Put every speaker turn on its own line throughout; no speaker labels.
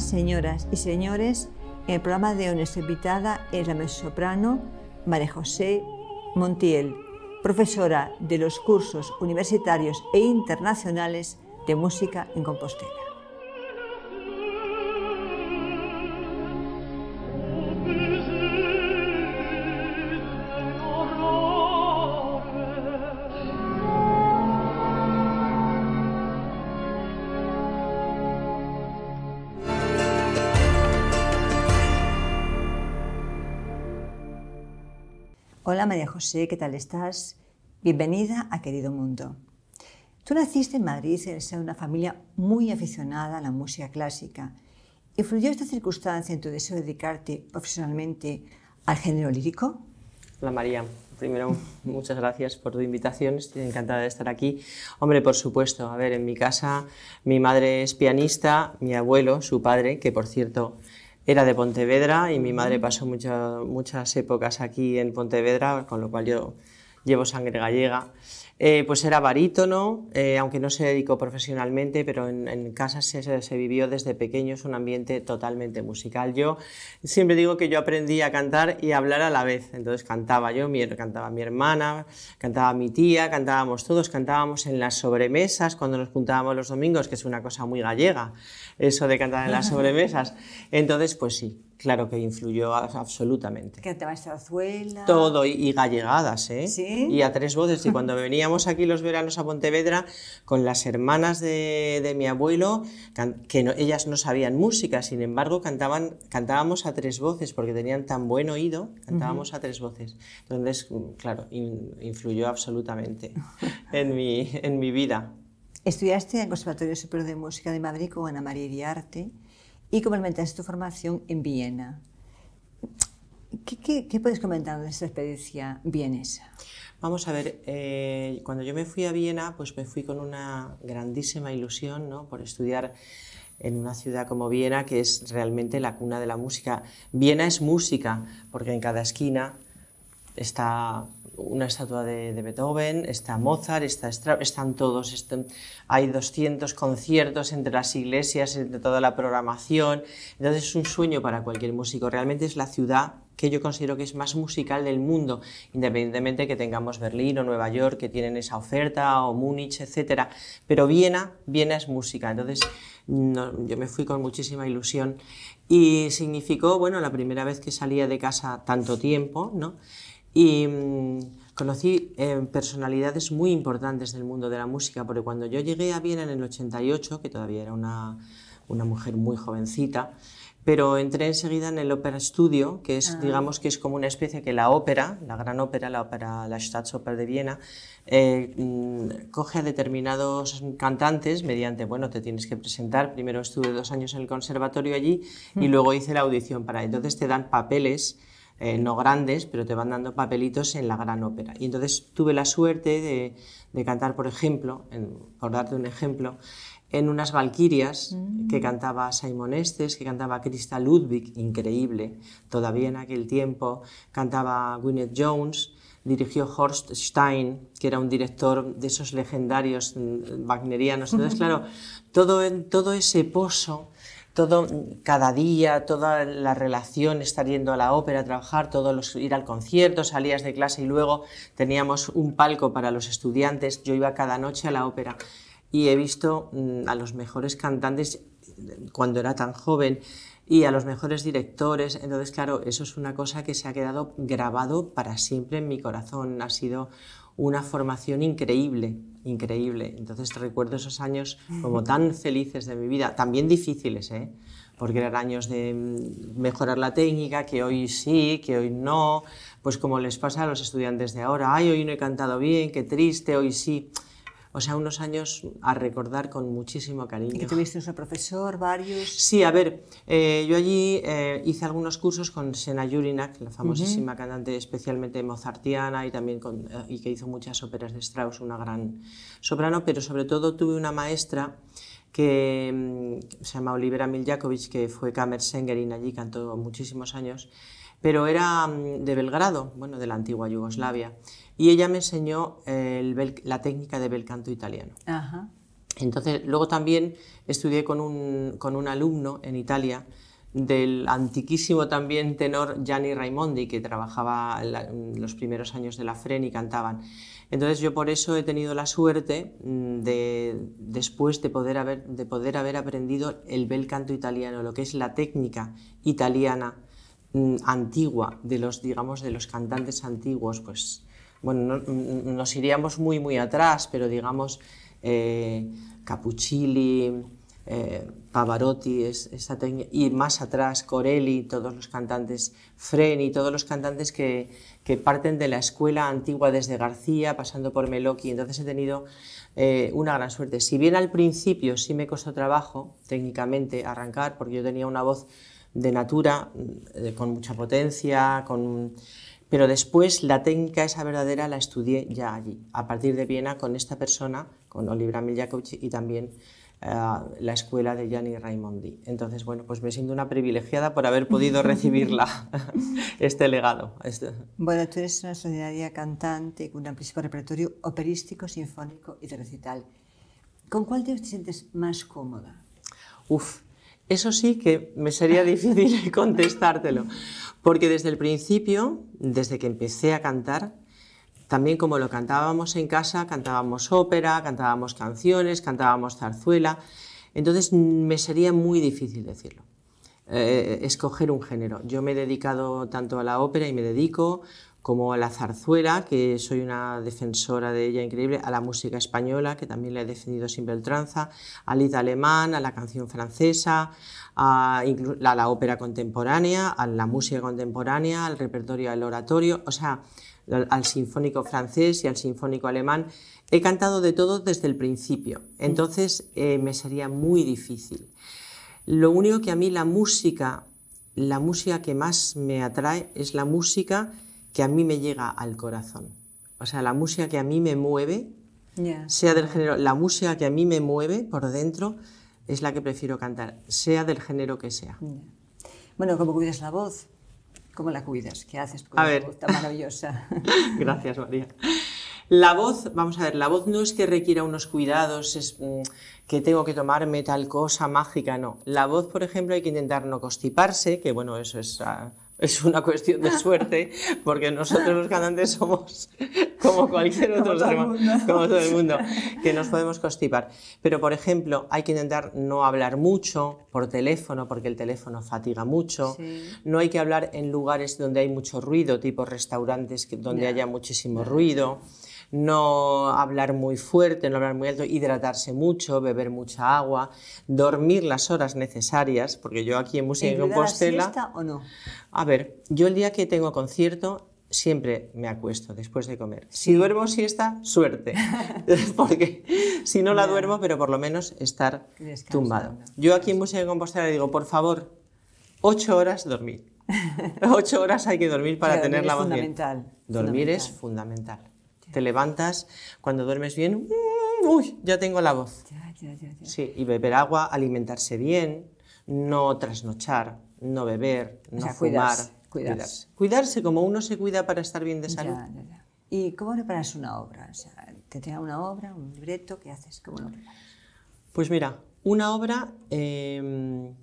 señoras y señores. En el programa de hoy nuestra invitada es la mezzosoprano María José Montiel, profesora de los cursos universitarios e internacionales de música en Compostela. María José, ¿qué tal estás? Bienvenida a Querido Mundo. Tú naciste en Madrid, eres una familia muy aficionada a la música clásica. ¿Influyó esta circunstancia en tu deseo de dedicarte profesionalmente al género lírico?
Hola María, primero muchas gracias por tu invitación, estoy encantada de estar aquí. Hombre, por supuesto, a ver, en mi casa mi madre es pianista, mi abuelo, su padre, que por cierto era de Pontevedra y mi madre pasó muchas muchas épocas aquí en Pontevedra, con lo cual yo llevo sangre gallega. Eh, pues era barítono, eh, aunque no se dedicó profesionalmente, pero en, casa se, vivió desde pequeños un ambiente totalmente musical. Yo siempre digo que yo aprendí a cantar y hablar a la vez, entonces cantaba yo, cantaba mi hermana, cantaba mi tía, cantábamos todos, cantábamos en las sobremesas cuando nos juntábamos los domingos, que es una cosa muy gallega, eso de cantar en las sobremesas. Entonces, pues sí, Claro que influyó absolutamente.
Que te Todo,
y, gallegadas, ¿eh? Sí. Y a tres voces. Y cuando veníamos aquí los veranos a Pontevedra con las hermanas de, mi abuelo, que ellas no sabían música, sin embargo, cantaban, cantábamos a tres voces porque tenían tan buen oído, cantábamos a tres voces. Entonces, mm, claro, influyó absolutamente en mi, en mi vida.
Estudiaste en el Conservatorio Superior de Música de Madrid con Ana María Iriarte y complementaste tu formación en Viena. ¿Qué, puedes comentar de esta experiencia vienesa? Vamos a ver,
eh, cuando yo me fui a Viena, pues me fui con una grandísima ilusión ¿no? por estudiar en una ciudad como Viena, que es realmente la cuna de la música. Viena es música, porque en cada esquina está una estatua de, Beethoven, está Mozart, está están todos, este, hay 200 conciertos entre las iglesias, entre toda la programación, entonces es un sueño para cualquier músico, realmente es la ciudad que yo considero que es más musical del mundo, independientemente que tengamos Berlín o Nueva York que tienen esa oferta o Múnich, etcétera, pero Viena, Viena es música, entonces yo me fui con muchísima ilusión y significó, bueno, la primera vez que salía de casa tanto tiempo, ¿no? Y mm, conocí em, personalidades muy importantes del mundo de la música, porque cuando yo llegué a Viena en el 88, que todavía era una, una mujer muy jovencita, pero entré enseguida en el Opera Studio, que es, ah. digamos, que es como una especie que la ópera, la gran ópera, la ópera, la Staatsoper de Viena, eh, mm, coge a determinados cantantes mediante, bueno, te tienes que presentar. Primero estuve dos años en el conservatorio allí y mm. luego hice la audición para. Entonces te dan papeles eh, no grandes, pero te van dando papelitos en la gran ópera. Y entonces tuve la suerte de, cantar, por ejemplo, en, por darte un ejemplo, en unas Valquirias que mm. cantaba Simon Estes, que cantaba Krista Ludwig, increíble, todavía en aquel tiempo, cantaba Gwyneth Jones, dirigió Horst Stein, que era un director de esos legendarios mm, wagnerianos. Entonces, claro, todo, todo ese pozo todo, cada día, toda la relación, estar yendo a la ópera, a trabajar, todos los, ir al concierto, salías de clase y luego teníamos un palco para los estudiantes. Yo iba cada noche a la ópera y he visto mm, a los mejores cantantes mm, cuando era tan joven y a los mejores directores. Entonces, claro, eso es una cosa que se ha quedado grabado para siempre en mi corazón. Ha sido una formación increíble increíble. Entonces te recuerdo esos años como tan felices de mi vida, también difíciles, ¿eh? porque eran años de mm, mejorar la técnica, que hoy sí, que hoy no, pues como les pasa a los estudiantes de ahora, ay, hoy no he cantado bien, qué triste, hoy sí. O sea, unos años a recordar con muchísimo cariño. ¿Y tuviste
un profesor, varios? Sí, a
ver, eh, yo allí eh, hice algunos cursos con Sena Jurinak, la famosísima cantante especialmente mozartiana y también eh, y que hizo muchas óperas de Strauss, una gran soprano, pero sobre todo tuve una maestra que mm, se llama Olivera Miljakovic, que fue Sängerin allí, cantó muchísimos años, pero era mm, de Belgrado, bueno, de la antigua Yugoslavia. Y ella me enseñó el la técnica de bel canto italiano. Entonces, luego también estudié con un, con un alumno en Italia del antiquísimo también tenor Gianni Raimondi, que trabajaba los primeros años de la FREN y cantaban. Entonces yo por eso he tenido la suerte mm, de, después de poder, haber, de poder haber aprendido el bel canto italiano, lo que es la técnica italiana mm, antigua de los, digamos, de los cantantes antiguos, pues bueno, nos iríamos muy, muy atrás, pero digamos, eh, eh Pavarotti, es, y más atrás Corelli, todos los cantantes, Freni, todos los cantantes que, parten de la escuela antigua desde García, pasando por Melocchi. Entonces he tenido eh, una gran suerte. Si bien al principio sí me costó trabajo técnicamente arrancar, porque yo tenía una voz de natura, mm, eh, con mucha potencia, con pero después la técnica esa verdadera la estudié ya allí, a partir de Viena con esta persona, con Olivera Miljakovic y también eh, la escuela de Gianni Raimondi. Entonces, bueno, pues me siento una privilegiada por haber podido recibirla, este legado. Este.
Bueno, tú eres una solidaria cantante con un amplísimo repertorio operístico, sinfónico y de recital. ¿Con cuál te sientes más cómoda?
Uf, eso sí que me sería difícil contestártelo, porque desde el principio, desde que empecé a cantar, también como lo cantábamos en casa, cantábamos ópera, cantábamos canciones, cantábamos zarzuela, entonces me sería muy difícil decirlo. Eh, escoger un género. Yo me he dedicado tanto a la ópera y me dedico, como a la zarzuela, que soy una defensora de ella increíble, a la música española, que también la he defendido sin beltranza, al hit alemán, a la canción francesa, a, la ópera contemporánea, a la música contemporánea, al repertorio al oratorio, o sea, al, sinfónico francés y al sinfónico alemán. He cantado de todo desde el principio, mm. entonces eh, me sería muy difícil. Lo único que a mí la música, la música que más me atrae es la música que a mí me llega al corazón. O sea, la música que a mí me mueve, sea del género, la música que a mí me mueve por dentro es la que prefiero cantar, sea del género que sea.
Bueno, ¿cómo cuidas la voz? ¿Cómo la cuidas? ¿Qué haces con a ver. voz maravillosa?
Gracias, María. La voz, vamos a ver, la voz no es que requiera unos cuidados, es mm, que tengo que tomarme tal cosa mágica, no. La voz, por ejemplo, hay que intentar no constiparse, que bueno, eso es ah, es una cuestión de suerte, porque nosotros los cantantes somos como cualquier otro como todo, el como todo el mundo, que nos podemos constipar. Pero, por ejemplo, hay que intentar no hablar mucho por teléfono, porque el teléfono fatiga mucho. No hay que hablar en lugares donde hay mucho ruido, tipo restaurantes donde haya muchísimo ruido no hablar muy fuerte, no hablar muy alto, hidratarse mucho, beber mucha agua, dormir las horas necesarias, porque yo aquí en Música de Compostela... o no? A ver, yo el día que tengo concierto siempre me acuesto después de comer. Si duermo siesta, suerte, porque si no la duermo, pero por lo menos estar tumbado. Yo aquí en Música de Compostela digo, por favor, ocho horas dormir. Ocho horas hay que dormir para tener la voz Dormir es fundamental. Te levantas, cuando duermes bien, mm, uy, ya tengo la voz. sí, y beber agua, alimentarse bien, no trasnochar, no beber, no fumar. Cuidarse, cuidarse.
cuidarse, como uno
se cuida para estar bien de salud.
¿Y cómo preparas una obra? O ¿Te trae una obra, un libreto? ¿Qué haces? ¿Cómo
Pues mira, una obra, em,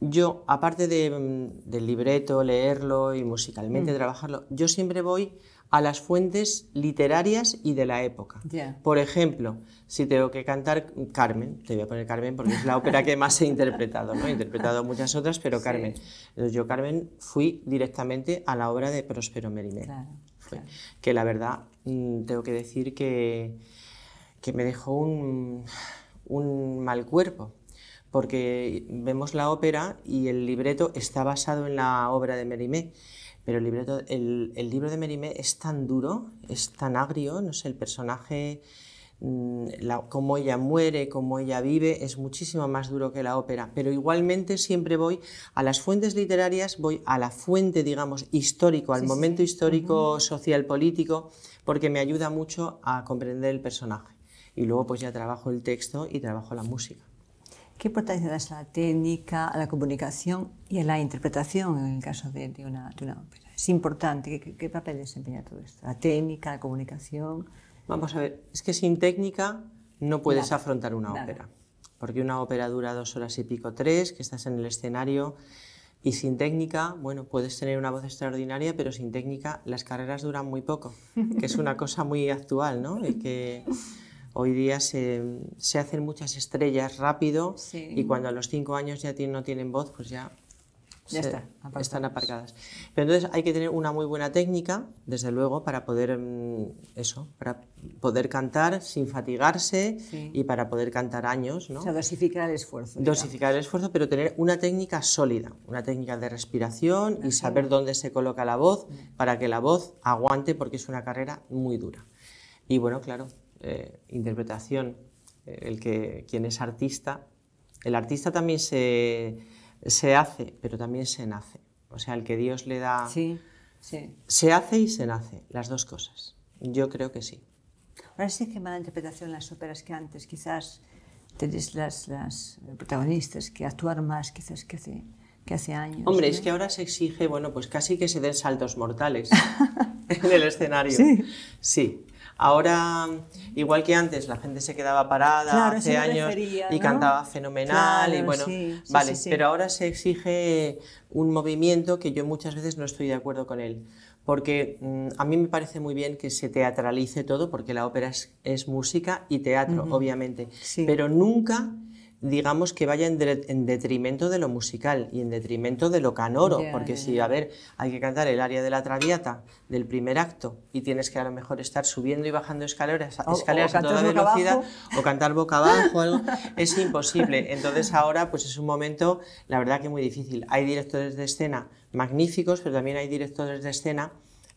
yo, aparte mm, del libreto, leerlo y musicalmente mm. trabajarlo, yo siempre voy a las fuentes literarias y de la época. Por ejemplo, si tengo que cantar Carmen, te voy a poner Carmen porque es la ópera que más he interpretado, ¿no? He interpretado muchas otras, pero Carmen. yo, Carmen, fui directamente a la obra de Próspero merimé Que la verdad, mm, tengo que decir que, me dejó un, un mal cuerpo porque vemos la ópera y el libreto está basado en la obra de Mérimée pero el, el, libro de Mérimée es tan duro, es tan agrio, no sé, el personaje, mm, cómo ella muere, cómo ella vive, es muchísimo más duro que la ópera. Pero igualmente siempre voy a las fuentes literarias, voy a la fuente, digamos, histórico, al momento histórico, social, político, porque me ayuda mucho a comprender el personaje. Y luego pues ya trabajo el texto y trabajo la música.
¿Qué importancia das a la técnica, a la comunicación y a la interpretación en el caso de, una, ópera? Es importante. ¿Qué, papel desempeña todo esto? La técnica, la comunicación. Vamos a ver, es que sin técnica no puedes afrontar
una ópera. Porque una ópera dura dos horas y pico, tres, que estás en el escenario. Y sin técnica, bueno, puedes tener una voz extraordinaria, pero sin técnica las carreras duran muy poco, que es una cosa muy actual, ¿no? que Hoy día se, hacen muchas estrellas rápido y cuando a los cinco años ya no tienen voz, pues ya, están aparcadas. Pero entonces hay que tener una muy buena técnica, desde luego, para poder mm, eso, para poder cantar sin fatigarse y para poder cantar años. ¿no? O sea,
dosificar el esfuerzo.
Dosificar el esfuerzo, pero tener una técnica sólida, una técnica de respiración y saber dónde se coloca la voz mm. para que la voz aguante porque es una carrera muy dura. Y bueno, claro, eh, interpretación, eh, el que, quien es artista, el artista también se, hace, pero también se nace. O sea, el que Dios le da... Sí, Se hace y se nace, las dos cosas. Yo creo que sí.
Ahora sí que mala interpretación las óperas que antes, quizás tenéis las, las protagonistas que actuar más quizás que hace, que hace años. Hombre, es que ahora se exige, bueno, pues casi que se
den saltos mortales en el escenario. Sí. Sí, Ahora, igual que antes, la gente se quedaba parada hace años y cantaba fenomenal y bueno, vale, pero ahora se exige un movimiento que yo muchas veces no estoy de acuerdo con él. Porque mm, a mí me parece muy bien que se teatralice todo, porque la ópera es, música y teatro, obviamente. Pero nunca digamos, que vaya en, detrimento de lo musical y en detrimento de lo canoro, porque si, a ver, hay que cantar el área de la traviata del primer acto y tienes que a lo mejor estar subiendo y bajando escaleras, escaleras a toda velocidad o cantar boca abajo, es imposible. Entonces ahora pues es un momento, la verdad que muy difícil. Hay directores de escena magníficos, pero también hay directores de escena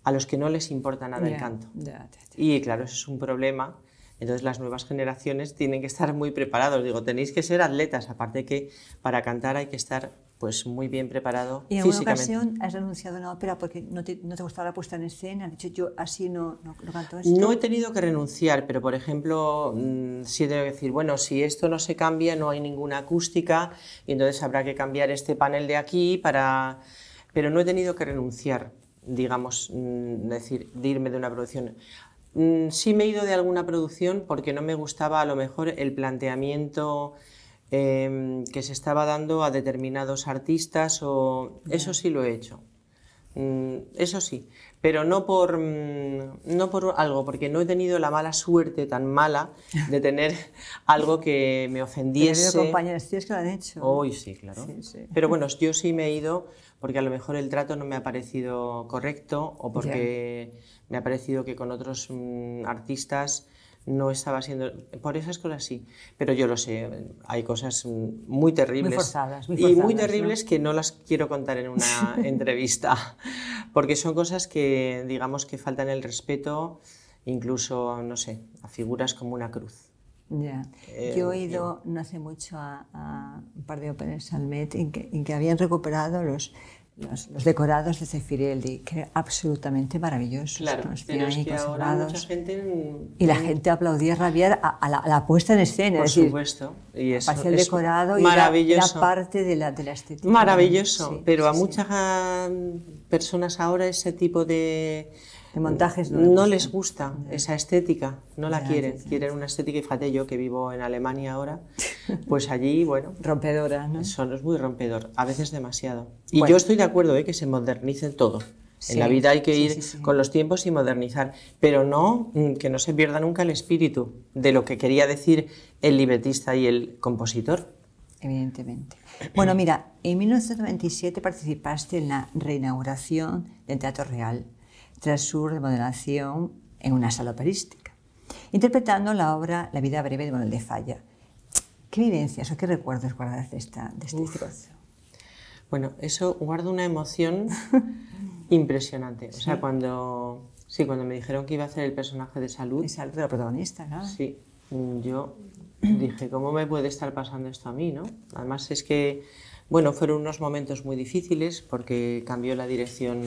a los que no les importa nada el canto. Y claro, eso es un problema entonces las nuevas generaciones tienen que estar muy preparados. Digo, tenéis que ser atletas, aparte que para cantar hay que estar pues muy bien preparado ¿Y en alguna ocasión
has renunciado a una ópera porque no te, gustaba la puesta en escena? Has dicho, yo así no, no, canto esto. No
he tenido que renunciar, pero por ejemplo, mm, sí he tenido que decir, bueno, si esto no se cambia, no hay ninguna acústica, y entonces habrá que cambiar este panel de aquí para... Pero no he tenido que renunciar, digamos, mm, decir, de irme de una producción Mm, sí me he ido de alguna producción porque no me gustaba a lo mejor el planteamiento em, que se estaba dando a determinados artistas o eso sí lo he hecho. Mm, eso sí, pero no por, mm, no por algo, porque no he tenido la mala suerte tan mala de tener algo que me ofendiese.
que hecho. Hoy sí, claro. Pero bueno,
yo sí me he ido porque a lo mejor el trato no me ha parecido correcto o porque me ha parecido que con otros mm, artistas no estaba siendo por esas cosas sí pero yo lo sé hay cosas mm, muy terribles y muy terribles que no las quiero contar en una entrevista porque son cosas que digamos que faltan el respeto incluso no sé a figuras como una cruz ya. Yo he eh, ido
no hace mucho a, un par de óperas al Met en que, habían recuperado los, los, decorados de Cefirelli, que era absolutamente maravilloso. Claro, Y la gente aplaudía rabiar a, la, puesta en escena. Por
supuesto. y eso, el decorado y la,
parte de la, de Maravilloso, pero a
muchas personas ahora ese tipo de montajes no, les gusta, mm. esa estética, no la quieren. Quieren una estética y fíjate yo que vivo en Alemania ahora, pues allí, bueno. Rompedora, ¿no? Son, es muy rompedor, a veces demasiado. Y yo estoy de acuerdo ¿eh? que se modernice todo. en la vida hay que ir con los tiempos y modernizar, pero no mm, que no se pierda nunca el espíritu de lo que quería decir el libretista y el compositor.
Evidentemente. Bueno, mira, en 1927 participaste en la reinauguración del Teatro Real tras su remodelación en una sala operística, interpretando la obra La vida breve de Manuel de Falla. ¿Qué vivencias o qué recuerdos guardas de, esta, de este
Bueno, eso guarda una emoción impresionante. O sea, cuando, sí, cuando me dijeron que iba a hacer el personaje de salud. De salud, de la protagonista, ¿no? Sí, yo dije, ¿cómo me puede estar pasando esto a mí? ¿no? Además es que, bueno, fueron unos momentos muy difíciles porque cambió la dirección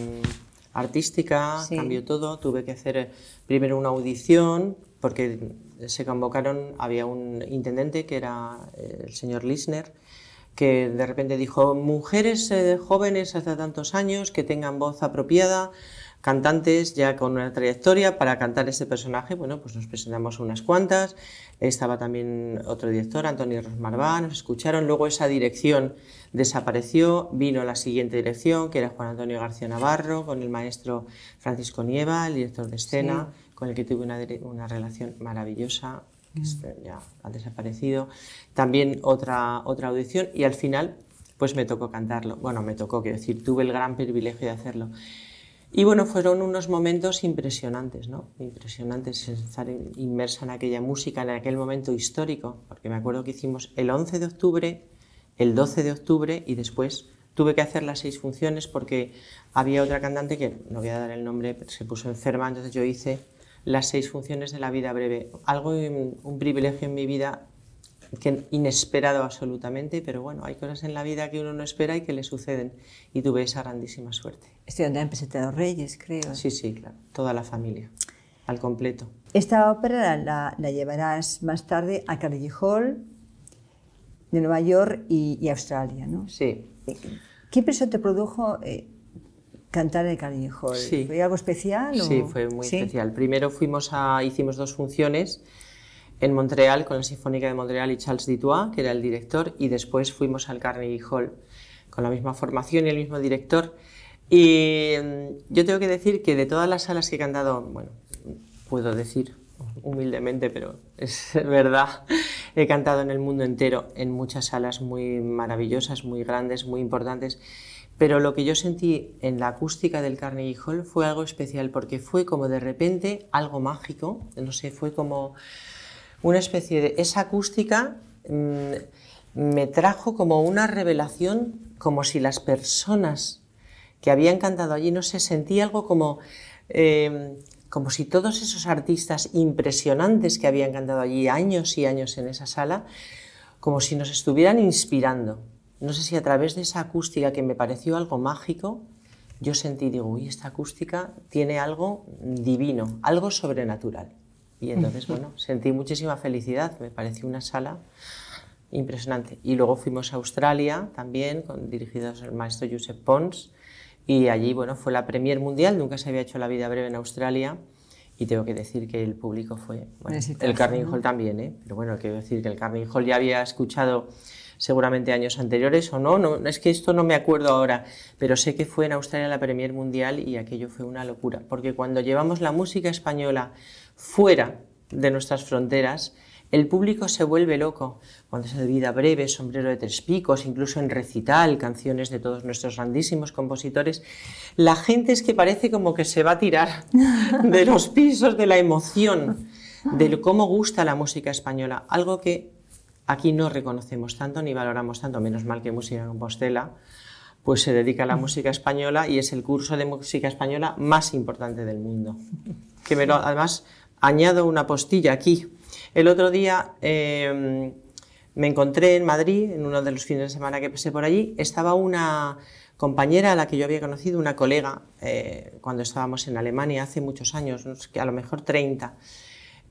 artística, cambió todo, tuve que hacer eh, primero una audición porque se convocaron, había un intendente que era eh, el señor Lisner, que de repente dijo, mujeres eh, jóvenes hace tantos años que tengan voz apropiada, cantantes ya con una trayectoria para cantar este personaje. Bueno, pues nos presentamos unas cuantas. Estaba también otro director, Antonio Rosmarvá, nos escucharon. Luego esa dirección desapareció, vino la siguiente dirección, que era Juan Antonio García Navarro, con el maestro Francisco Nieva, el director de escena, con el que tuve una, relación maravillosa, que mm. ya ha desaparecido. También otra, otra audición y al final pues me tocó cantarlo. Bueno, me tocó, quiero decir, tuve el gran privilegio de hacerlo. Y bueno, fueron unos momentos impresionantes, ¿no? Impresionantes estar inmersa en aquella música, en aquel momento histórico, porque me acuerdo que hicimos el 11 de octubre, el 12 de octubre y después tuve que hacer las seis funciones porque había otra cantante que, no voy a dar el nombre, se puso enferma, entonces yo hice las seis funciones de la vida breve. Algo, mm, un privilegio en mi vida que inesperado absolutamente, pero bueno, hay cosas en la vida que uno no espera y que le suceden. Y tuve esa grandísima suerte.
donde en presentado Reyes, creo. Sí,
sí, claro. Toda la familia, al completo.
Esta ópera la, llevarás más tarde a Carnegie Hall de Nueva York y, Australia, ¿no? Sí. Eh, ¿Qué impresión te produjo eh, cantar en Carnegie Hall? ¿Fue algo especial? O... Sí, fue
muy especial. Primero fuimos a, hicimos dos funciones en Montreal con la Sinfónica de Montreal y Charles Dutoit, que era el director, y después fuimos al Carnegie Hall con la misma formación y el mismo director. Y mm, yo tengo que decir que de todas las salas que he cantado, bueno, puedo decir humildemente, pero es verdad, he cantado en el mundo entero, en muchas salas muy maravillosas, muy grandes, muy importantes. Pero lo que yo sentí en la acústica del Carnegie Hall fue algo especial, porque fue como de repente algo mágico, no sé, fue como una especie de... Esa acústica mm, me trajo como una revelación, como si las personas que habían cantado allí, no sé, sentí algo como... Em, como si todos esos artistas impresionantes que habían cantado allí años y años en esa sala, como si nos estuvieran inspirando. No sé si a través de esa acústica que me pareció algo mágico, yo sentí, digo, y esta acústica tiene algo divino, algo sobrenatural. Y entonces, bueno, sentí muchísima felicidad, me pareció una sala impresionante. Y luego fuimos a Australia también, con, dirigidos el maestro Josep Pons, y allí, bueno, fue la Premier Mundial, nunca se había hecho la vida breve en Australia, y tengo que decir que el público fue, bueno, el Carnegie Hall también, ¿eh? pero bueno, quiero decir que el Carnegie Hall ya había escuchado seguramente años anteriores o no, no, es que esto no me acuerdo ahora, pero sé que fue en Australia la Premier Mundial y aquello fue una locura, porque cuando llevamos la música española fuera de nuestras fronteras, el público se vuelve loco cuando es de vida breve, sombrero de tres picos, incluso en recital, canciones de todos nuestros grandísimos compositores. La gente es que parece como que se va a tirar de los pisos de la emoción, de cómo gusta la música española, algo que aquí no reconocemos tanto ni valoramos tanto, menos mal que Música Compostela pues se dedica a la música española y es el curso de música española más importante del mundo. Que me lo, además añado una postilla aquí. El otro día em, me encontré en Madrid, en uno de los fines de semana que pasé por allí, estaba una compañera a la que yo había conocido, una colega, eh, cuando estábamos en Alemania hace muchos años, a lo mejor 30,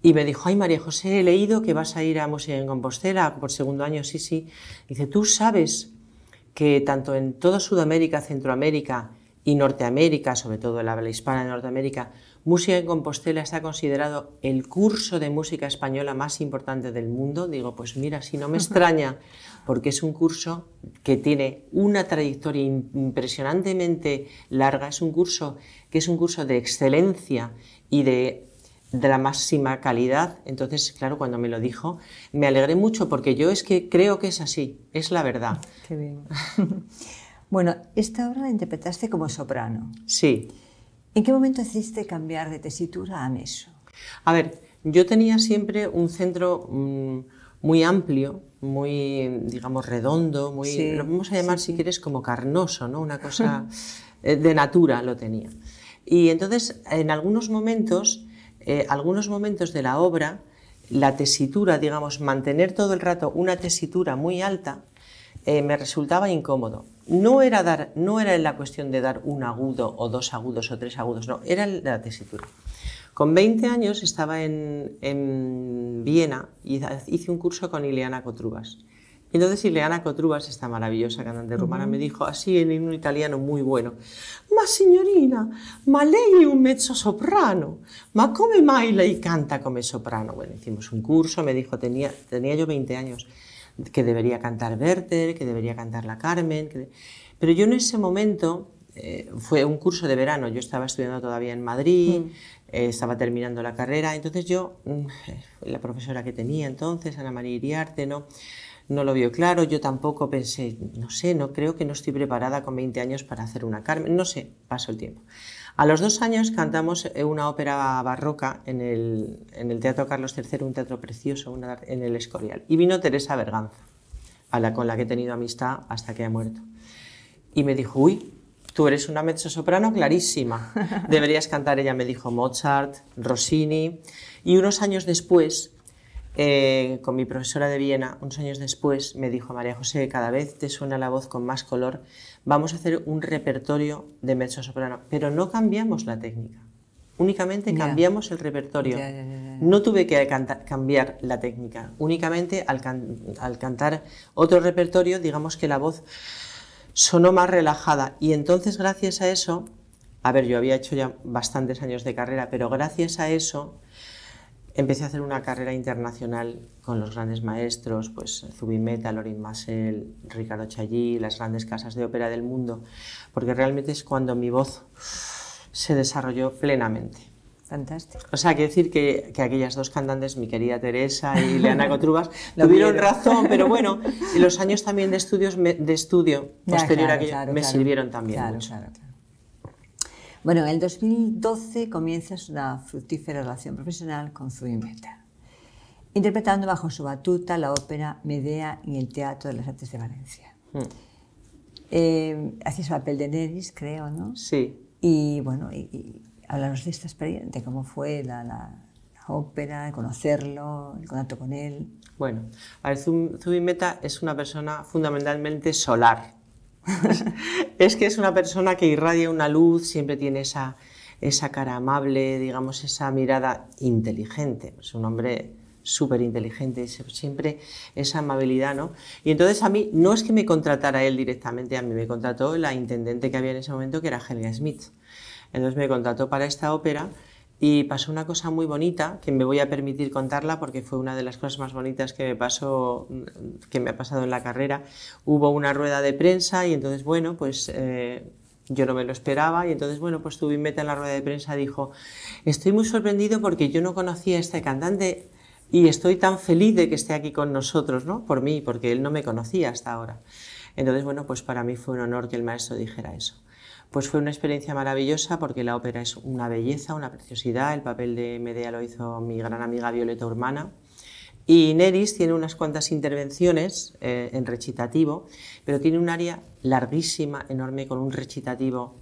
y me dijo, ay María José, he leído que vas a ir a Museo en Compostela por segundo año, sí, sí. Dice, tú sabes que tanto en toda Sudamérica, Centroamérica y Norteamérica, sobre todo la habla hispana de Norteamérica, Música en Compostela está considerado el curso de música española más importante del mundo. Digo, pues mira, si no me extraña, porque es un curso que tiene una trayectoria impresionantemente larga. Es un curso que es un curso de excelencia y de, la máxima calidad. Entonces, claro, cuando me lo dijo, me alegré mucho porque yo es que creo que es así, es la verdad.
Qué bien. bueno, esta obra la interpretaste como soprano. Sí. ¿En qué momento decidiste cambiar de tesitura a meso? A ver, yo tenía siempre
un centro mm, muy amplio, muy, digamos, redondo, muy, lo vamos a llamar, si quieres, como carnoso, ¿no? Una cosa eh, de natura lo tenía. Y entonces, en algunos momentos, eh, algunos momentos de la obra, la tesitura, digamos, mantener todo el rato una tesitura muy alta, eh, me resultaba incómodo no era, dar, no era la cuestión de dar un agudo o dos agudos o tres agudos, no, era la tesitura. Con 20 años estaba en, Viena y hice un curso con Ileana Cotrubas. Entonces Ileana Cotrubas, esta maravillosa cantante rumana, me dijo así en un italiano muy bueno, ma signorina, ma lei un mezzo soprano, ma come mai lei canta come soprano? Bueno, hicimos un curso, me dijo, tenía, tenía yo 20 años que debería cantar Werther, que debería cantar la Carmen. Pero yo en ese momento, eh, fue un curso de verano, yo estaba estudiando todavía en Madrid, mm. eh, estaba terminando la carrera, entonces yo, mm, la profesora que tenía entonces, Ana María Iriarte, ¿no? no lo vio claro, yo tampoco pensé, no sé, no creo que no estoy preparada con 20 años para hacer una Carmen, no sé, pasó el tiempo. A los dos años cantamos eh, una ópera barroca en el, Teatro Carlos III, un teatro precioso en el Escorial. Y vino Teresa Berganza, a la, con la que he tenido amistad hasta que ha muerto. Y me dijo, uy, tú eres una mezzo-soprano clarísima, deberías cantar. Ella me dijo Mozart, Rossini. Y unos años después, eh, con mi profesora de Viena, unos años después, me dijo María José, cada vez te suena la voz con más color vamos a hacer un repertorio de mezzo soprano, pero no cambiamos la técnica. Únicamente cambiamos el repertorio. no tuve que cambiar la técnica. Únicamente al cantar otro repertorio, digamos que la voz sonó más relajada. Y entonces, gracias a eso, a ver, yo había hecho ya bastantes años de carrera, pero gracias a eso empecé a hacer una carrera internacional con los grandes maestros, pues Zubimeta, Lorin Massel, Ricardo Chailly, las grandes casas de ópera del mundo, porque realmente es cuando mi voz se desarrolló plenamente. Fantástico. O sea, quiero decir que, aquellas dos cantantes, mi querida Teresa y Leana Cotrubas, tuvieron razón, pero bueno, los años también de, estudios, estudio posterior a aquello me sirvieron también
bueno, en el 2012 comienzas una fructífera relación profesional con Zubimeta, interpretando bajo su batuta la ópera Medea en el Teatro de las Artes de Valencia. Mm. el eh, hacías papel de Neris, creo, ¿no? Sí. Y bueno, y, háblanos de esta experiencia, cómo fue la, ópera, conocerlo, el contacto con él.
Bueno, a ver, Zubimeta es una persona fundamentalmente solar es que es una persona que irradia una luz, siempre tiene esa, cara amable, digamos, esa mirada inteligente. Es un hombre súper inteligente, siempre esa amabilidad, ¿no? Y entonces a mí no es que me contratara él directamente, a mí me contrató la intendente que había en ese momento, que era Helga Smith. Entonces me contrató para esta ópera y pasó una cosa muy bonita que me voy a permitir contarla porque fue una de las cosas más bonitas que me pasó, que me ha pasado en la carrera. Hubo una rueda de prensa y entonces, bueno, pues eh, yo no me lo esperaba y entonces, bueno, pues tuve meta en la rueda de prensa dijo, estoy muy sorprendido porque yo no conocía a este cantante y estoy tan feliz de que esté aquí con nosotros, ¿no? Por mí, porque él no me conocía hasta ahora. Entonces, bueno, pues para mí fue un honor que el maestro dijera eso. Pues fue una experiencia maravillosa porque la ópera es una belleza, una preciosidad. El papel de Medea lo hizo mi gran amiga Violeta Urmana. Y Neris tiene unas cuantas intervenciones eh, en recitativo, pero tiene un área larguísima, enorme, con un recitativo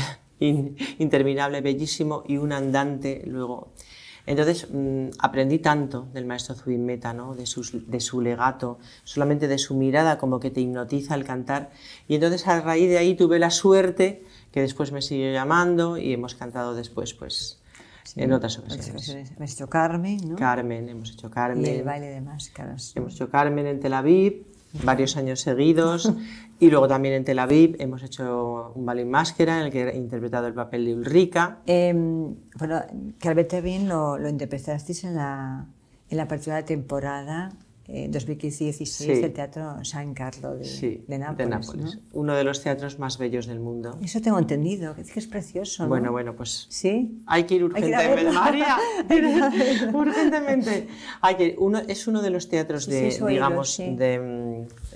interminable, bellísimo y un andante luego entonces mm, aprendí tanto del maestro Zubimeta, ¿no? de, su legato, solamente de su mirada como que te hipnotiza al cantar. Y entonces a raíz de ahí tuve la suerte que después me siguió llamando y hemos cantado después pues en otras ocasiones. Pues, pues, pues,
hemos hecho Carmen, ¿no?
Carmen, hemos hecho Carmen. el baile de máscaras. Hemos hecho Carmen en Tel Aviv varios años seguidos. Y luego también en Tel Aviv hemos hecho un ballet máscara en el que he interpretado el papel de
Ulrica. Eh, bueno, al verte lo, lo, interpretasteis en la, en la apertura de temporada eh, 2016 del Teatro San Carlo de, de Nápoles.
Uno de los teatros más bellos del mundo. Eso
tengo entendido, que es, precioso. Bueno,
bueno, pues ¿Sí? hay que ir urgentemente, María. urgentemente. Hay que, uno, es uno de los teatros de, digamos, de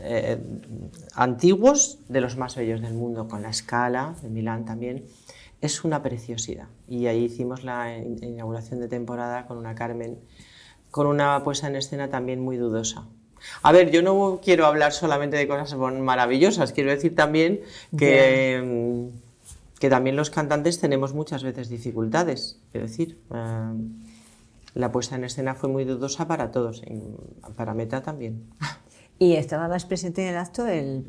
eh, antiguos de los más bellos del mundo, con la escala de Milán también. Es una preciosidad. Y ahí hicimos la inauguración de temporada con una Carmen, con una puesta en escena también muy dudosa. A ver, yo no quiero hablar solamente de cosas maravillosas, quiero decir también
que,
mm, que también los cantantes tenemos muchas veces dificultades. Quiero decir, eh, la puesta en escena fue muy dudosa para todos, para Meta también.
Y estaba más presente en el acto el,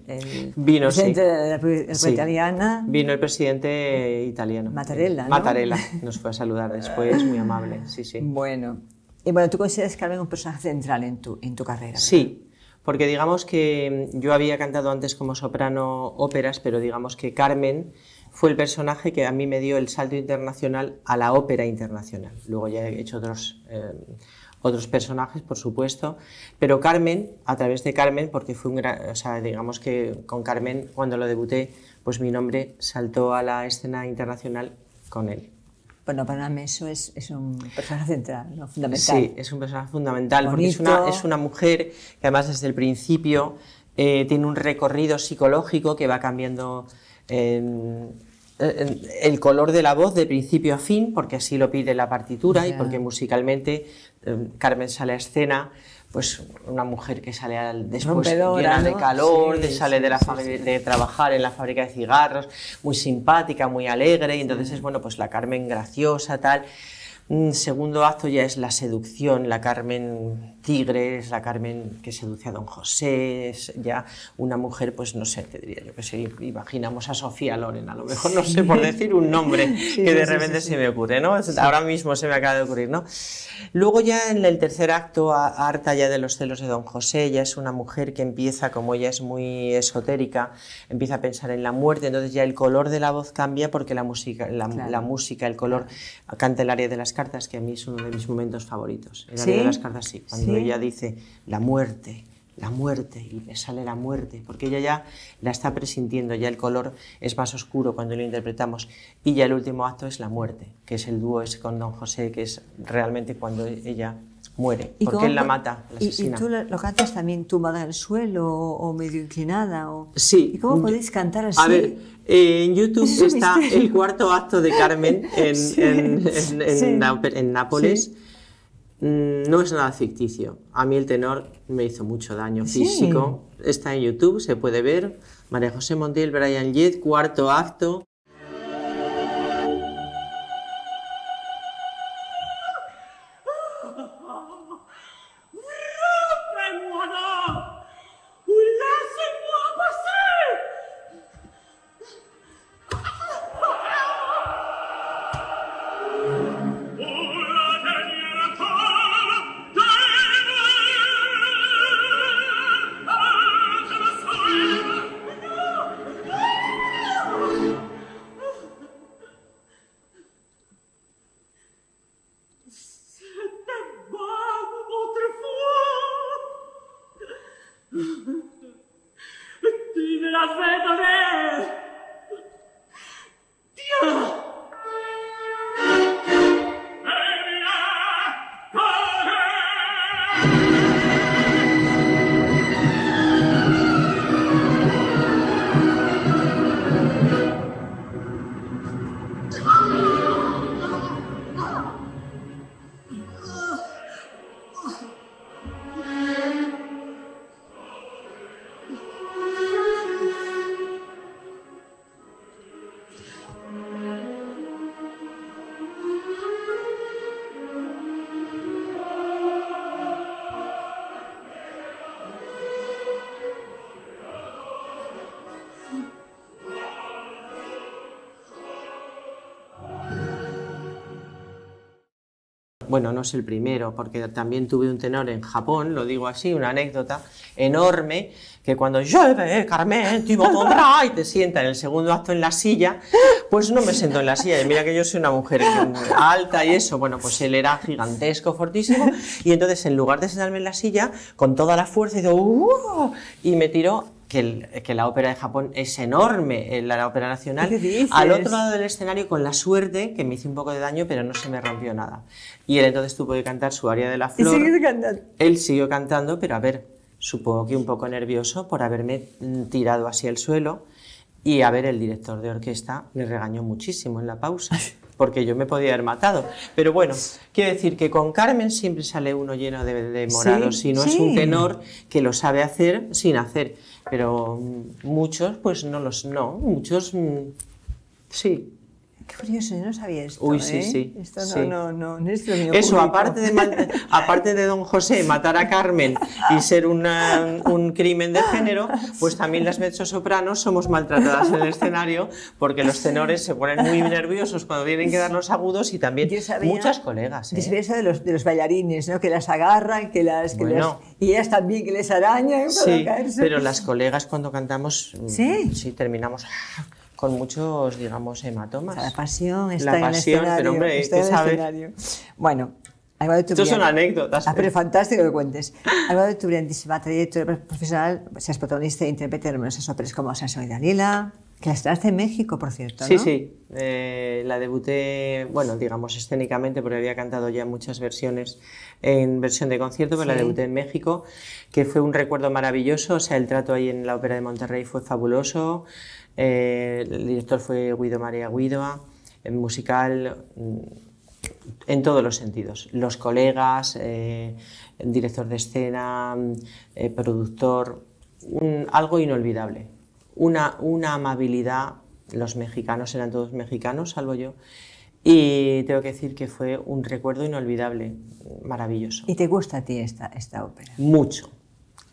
presidente
de la República Italiana.
Vino el presidente italiano. Mattarella. ¿no? Mattarella nos fue a saludar después, muy amable. Sí, sí.
Bueno, y bueno, tú consideras Carmen un personaje central en tu, en tu carrera.
Sí, porque digamos que yo había cantado antes como soprano óperas, pero digamos que Carmen fue el personaje que a mí me dio el salto internacional a la ópera internacional. Luego ya he hecho otros. Eh, otros personajes, por supuesto, pero Carmen, a través de Carmen, porque fue un gran, o sea, digamos que con Carmen, cuando lo debuté, pues mi nombre saltó a la escena internacional con él.
Bueno, para mí eso es, es un personaje central, ¿no? fundamental. Sí,
es un personaje fundamental, porque es una, es una mujer que además desde el principio eh, tiene un recorrido psicológico que va cambiando el color de la voz de principio a fin, porque así lo pide la partitura y porque musicalmente Em, Carmen sale a escena, pues una mujer que sale después llena de calor, sale de, la de trabajar en la fábrica de cigarros, muy simpática, muy alegre, y entonces es mm. bueno, pues la Carmen graciosa, tal. Mm, segundo acto ya es la seducción, la Carmen Tigres, la Carmen que seduce a don José, es ya una mujer, pues no sé, te diría yo que imaginamos a Sofía Loren, a lo mejor no sé por decir un nombre que de repente se me ocurre, ¿no? Ahora mismo se me acaba de ocurrir, ¿no? Luego ya en el tercer acto, harta ya de los celos de don José, ya es una mujer que empieza, como ella es muy esotérica, empieza a pensar en la muerte, entonces ya el color de la voz cambia porque la música, la, música el color, canta el área de las cartas, que a mí es uno de mis momentos favoritos. El área de las cartas, sí ella dice la muerte, la muerte, y le sale la muerte, porque ella ya la está presintiendo, ya el color es más oscuro cuando lo interpretamos, y ya el último acto es la muerte, que es el dúo ese con don José, que es realmente cuando ella muere, porque él la mata, y, asesina. ¿Y, tú
lo, cantas también tumbada en el suelo o, medio inclinada? O... Sí. ¿Y cómo podéis cantar así? A ver,
eh, en YouTube está el cuarto acto de Carmen en, en, Nápoles. Mm, no es nada ficticio. A mí el tenor me hizo mucho daño físico. Está en YouTube, se puede ver. María José Montiel, Brian Yet, cuarto acto. bueno, no es el primero, porque también tuve un tenor en Japón, lo digo así, una anécdota enorme, que cuando llueve, Carmen, te y te sienta en el segundo acto en la silla, pues no me siento en la silla, y mira que yo soy una mujer alta y eso, bueno, pues él era gigantesco, fortísimo, y entonces en lugar de sentarme en la silla, con toda la fuerza, hizo, uh, y me tiró que, la ópera de Japón es enorme, la, la ópera nacional. Al otro lado del escenario, con la suerte, que me hice un poco de daño, pero no se me rompió nada. Y él entonces tuvo que cantar su área de la flor.
¿Y cantando?
Él siguió cantando, pero a ver, supongo que un poco nervioso por haberme mm, tirado así al suelo. Y a ver, el director de orquesta le regañó muchísimo en la pausa, porque yo me podía haber matado. Pero bueno, quiero decir que con Carmen siempre sale uno lleno de, morados, si no es un tenor que lo sabe hacer sin hacer pero mm, muchos pues no los no, muchos mm, sí,
Qué curioso, yo no sabía esto. Uy, sí, ¿eh? sí. Esto no, es lo Eso, aparte de,
aparte de don José matar a Carmen y ser una, un crimen de género, pues también las mezzosopranos somos maltratadas en el escenario porque los tenores se ponen muy nerviosos cuando tienen que dar los agudos y también muchas colegas.
¿eh? eso de los, bailarines, ¿no? que las agarran, que las. Que las y ellas también que les arañan. ¿eh? Sí, caerse. pero las
colegas cuando cantamos. Mm, sí. Sí, terminamos con muchos, digamos, hematomas. la pasión está en el escenario.
Bueno, Álvaro Esto ah, fantástico que cuentes. Álvaro de tu trayectoria profesional, seas protagonista e intérprete de numerosas óperas como Sanso y Dalila, que la estrenaste en México, por cierto, Sí, sí.
Eh, la debuté, bueno, digamos escénicamente, porque había cantado ya muchas versiones en versión de concierto, pero la debuté en México, que fue un recuerdo maravilloso. O sea, el trato ahí en la Ópera de Monterrey fue fabuloso. Eh, el director fue Guido María Guidoa. musical, mm, en todos los sentidos. Los colegas, eh, director de escena, mm, eh, productor, algo inolvidable. Una, una amabilidad. Los mexicanos eran todos mexicanos, salvo yo. Y tengo que decir que fue un recuerdo inolvidable, maravilloso.
¿Y te gusta a ti esta ópera?
Mucho,